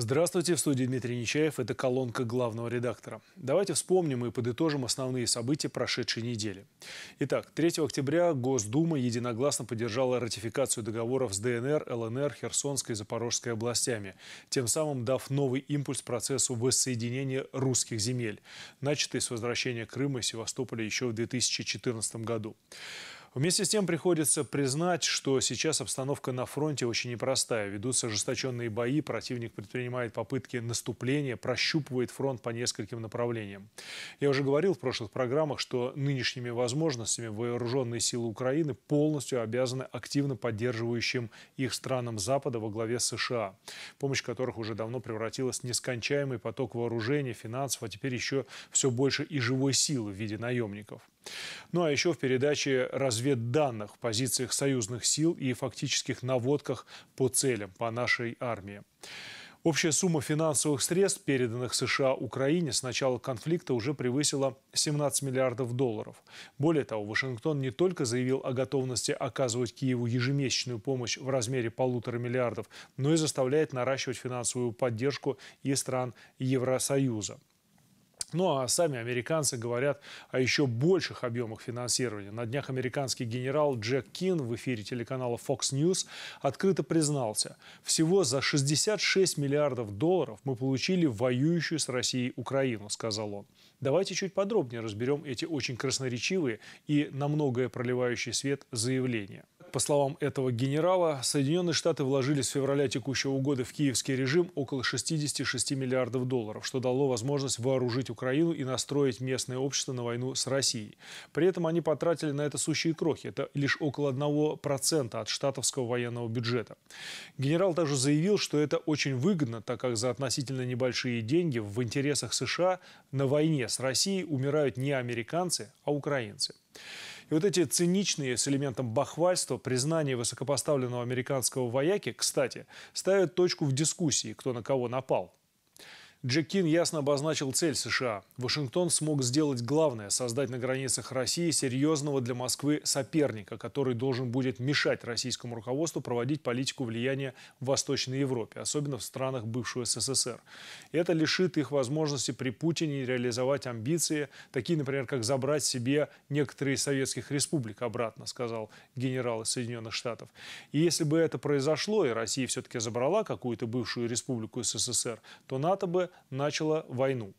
Здравствуйте, в студии Дмитрий Нечаев. Это колонка главного редактора. Давайте вспомним и подытожим основные события прошедшей недели. Итак, 3 октября Госдума единогласно поддержала ратификацию договоров с ДНР, ЛНР, Херсонской и Запорожской областями, тем самым дав новый импульс процессу воссоединения русских земель, начатый с возвращения Крыма и Севастополя еще в 2014 году. Вместе с тем приходится признать, что сейчас обстановка на фронте очень непростая. Ведутся ожесточенные бои, противник предпринимает попытки наступления, прощупывает фронт по нескольким направлениям. Я уже говорил в прошлых программах, что нынешними возможностями вооруженные силы Украины полностью обязаны активно поддерживающим их странам Запада во главе с США, помощь которых уже давно превратилась в нескончаемый поток вооружения, финансов, а теперь еще все больше и живой силы в виде наемников. Ну а еще в передаче разведданных, в позициях союзных сил и фактических наводках по целям, по нашей армии. Общая сумма финансовых средств, переданных США Украине с начала конфликта, уже превысила 17 миллиардов долларов. Более того, Вашингтон не только заявил о готовности оказывать Киеву ежемесячную помощь в размере полутора миллиардов, но и заставляет наращивать финансовую поддержку и стран Евросоюза. Ну а сами американцы говорят о еще больших объемах финансирования. На днях американский генерал Джек Кин в эфире телеканала Fox News открыто признался, всего за 66 миллиардов долларов мы получили воюющую с Россией Украину, сказал он. Давайте чуть подробнее разберем эти очень красноречивые и на многое проливающий свет заявления. По словам этого генерала, Соединенные Штаты вложили с февраля текущего года в киевский режим около 66 миллиардов долларов, что дало возможность вооружить Украину и настроить местное общество на войну с Россией. При этом они потратили на это сущие крохи. Это лишь около 1% от штатовского военного бюджета. Генерал также заявил, что это очень выгодно, так как за относительно небольшие деньги в интересах США на войне с Россией умирают не американцы, а украинцы. И вот эти циничные с элементом бахвальства признания высокопоставленного американского вояки, кстати, ставят точку в дискуссии, кто на кого напал. Джекин ясно обозначил цель США. Вашингтон смог сделать главное – создать на границах России серьезного для Москвы соперника, который должен будет мешать российскому руководству проводить политику влияния в Восточной Европе, особенно в странах бывшего СССР. Это лишит их возможности при Путине реализовать амбиции, такие, например, как забрать себе некоторые из советских республик обратно, сказал генерал из Соединенных Штатов. И если бы это произошло, и Россия все-таки забрала какую-то бывшую республику СССР, то НАТО бы начала войну.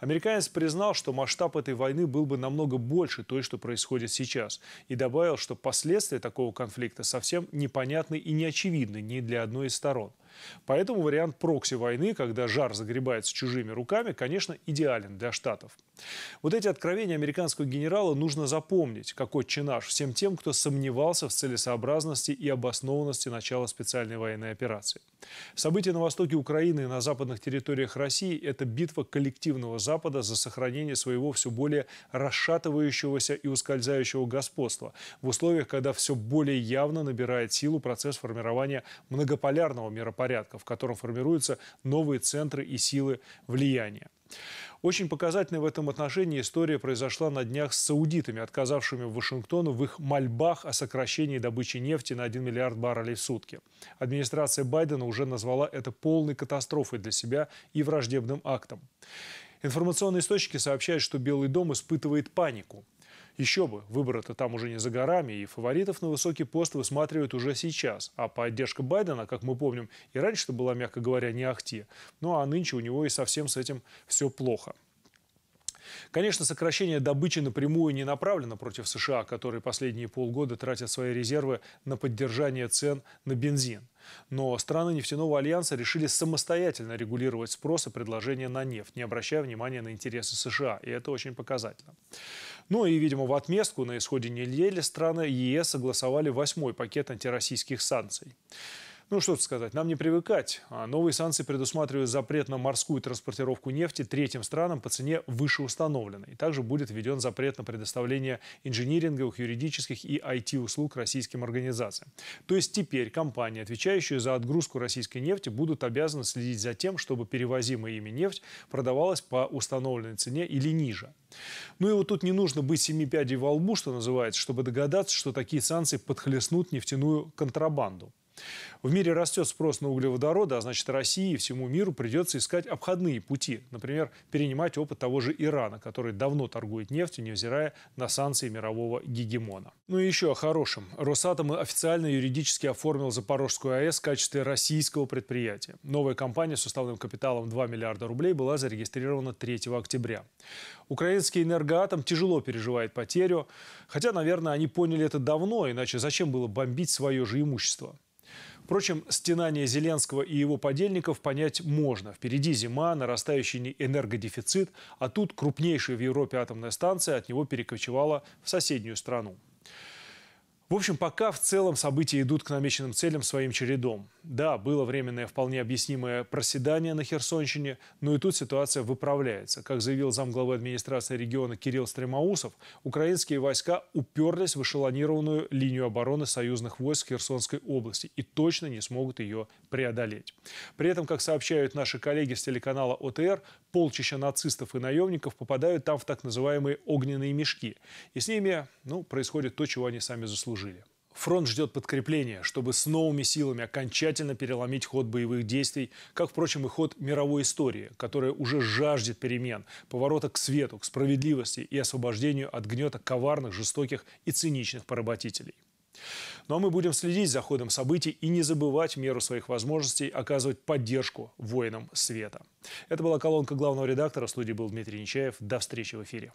Американец признал, что масштаб этой войны был бы намного больше той, что происходит сейчас, и добавил, что последствия такого конфликта совсем непонятны и неочевидны ни для одной из сторон. Поэтому вариант прокси-войны, когда жар загребается чужими руками, конечно, идеален для Штатов. Вот эти откровения американского генерала нужно запомнить, как отче наш, всем тем, кто сомневался в целесообразности и обоснованности начала специальной военной операции. События на востоке Украины и на западных территориях России – это битва коллективного Запада за сохранение своего все более расшатывающегося и ускользающего господства в условиях, когда все более явно набирает силу процесс формирования многополярного мирополитения порядка, в котором формируются новые центры и силы влияния. Очень показательной в этом отношении история произошла на днях с саудитами, отказавшими Вашингтону в их мольбах о сокращении добычи нефти на 1 миллиард баррелей в сутки. Администрация Байдена уже назвала это полной катастрофой для себя и враждебным актом. Информационные источники сообщают, что Белый дом испытывает панику. Еще бы, выборы-то там уже не за горами, и фаворитов на высокий пост высматривают уже сейчас. А поддержка Байдена, как мы помним, и раньше-то была, мягко говоря, не ахти. Ну а нынче у него и совсем с этим все плохо. Конечно, сокращение добычи напрямую не направлено против США, которые последние полгода тратят свои резервы на поддержание цен на бензин. Но страны нефтяного альянса решили самостоятельно регулировать спрос и предложение на нефть, не обращая внимания на интересы США, и это очень показательно. Ну и, видимо, в отместку на исходе недели страны ЕС согласовали восьмой пакет антироссийских санкций. Ну, что сказать, нам не привыкать. А, новые санкции предусматривают запрет на морскую транспортировку нефти третьим странам по цене выше установленной. Также будет введен запрет на предоставление инжиниринговых, юридических и IT-услуг российским организациям. То есть теперь компании, отвечающие за отгрузку российской нефти, будут обязаны следить за тем, чтобы перевозимая ими нефть продавалась по установленной цене или ниже. Ну и вот тут не нужно быть семи пядей во лбу, что называется, чтобы догадаться, что такие санкции подхлестнут нефтяную контрабанду. В мире растет спрос на углеводороды, а значит России и всему миру придется искать обходные пути. Например, перенимать опыт того же Ирана, который давно торгует нефтью, невзирая на санкции мирового гегемона. Ну и еще о хорошем. Росатом официально юридически оформил Запорожскую АЭС в качестве российского предприятия. Новая компания с уставным капиталом 2 миллиарда рублей была зарегистрирована 3 октября. Украинский энергоатом тяжело переживает потерю, хотя, наверное, они поняли это давно, иначе зачем было бомбить свое же имущество. Впрочем, стенание Зеленского и его подельников понять можно. Впереди зима, нарастающий энергодефицит, а тут крупнейшая в Европе атомная станция от него перекочевала в соседнюю страну. В общем, пока в целом события идут к намеченным целям своим чередом. Да, было временное вполне объяснимое проседание на Херсонщине, но и тут ситуация выправляется. Как заявил замглавы администрации региона Кирилл Стремоусов, украинские войска уперлись в эшелонированную линию обороны союзных войск Херсонской области и точно не смогут ее преодолеть. При этом, как сообщают наши коллеги с телеканала ОТР, полчища нацистов и наемников попадают там в так называемые огненные мешки. И с ними ну, происходит то, чего они сами заслужили заслужили. Фронт ждет подкрепления, чтобы с новыми силами окончательно переломить ход боевых действий, как, впрочем, и ход мировой истории, которая уже жаждет перемен, поворота к свету, к справедливости и освобождению от гнета коварных, жестоких и циничных поработителей. Ну а мы будем следить за ходом событий и не забывать в меру своих возможностей оказывать поддержку воинам света. Это была колонка главного редактора. В студии был Дмитрий Нечаев. До встречи в эфире.